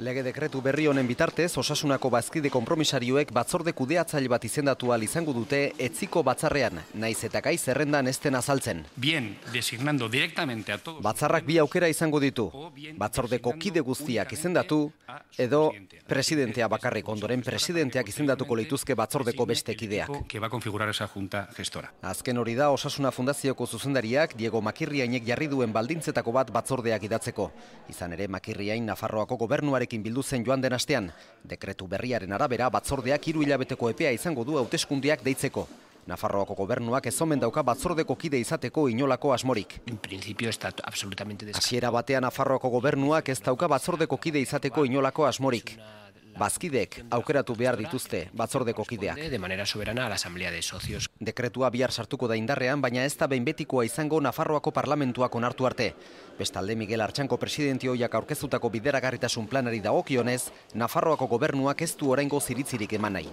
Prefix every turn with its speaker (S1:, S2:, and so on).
S1: Lege dekretu berri honen bitartez, osasunako bazkide kompromisarioek batzorde kudeatzail bat izendatu al izango dute etziko batzarrean, naiz eta gai zerrendan esten azaltzen.
S2: Bien, designando directamente a todos.
S1: Batzarrak bi aukera izango ditu, batzordeko kide guztiak izendatu, edo presidentea bakarrik ondoren presidenteak izendatuko leituzke batzordeko beste kideak.
S3: Que va junta gestora.
S1: Azken hori da, osasuna fundazioko zuzendariak Diego Makirriainek jarri duen baldintzetako bat batzordeak idatzeko. Izan ere, Makirriain Nafarroako gobernuarek batekin bildu zen joan den Dekretu berriaren arabera batzordeak hiru hilabeteko epea izango du hauteskundiak deitzeko. Nafarroako gobernuak ez omen dauka batzordeko kide izateko inolako asmorik. In principio está absolutamente batean Nafarroako gobernuak ez dauka batzordeko kide izateko inolako asmorik bazkidek aukeratu behar dituzte batzordeko kideak. De
S4: manera soberana a la asamblea de socios.
S1: Dekretua bihar sartuko da indarrean, baina ez da behinbetikoa izango Nafarroako parlamentuak onartu arte. Bestalde Miguel Artxanko presidenti hoiak aurkezutako bideragarritasun planari dagokionez, Nafarroako gobernuak ez du oraingo ziritzirik emanai.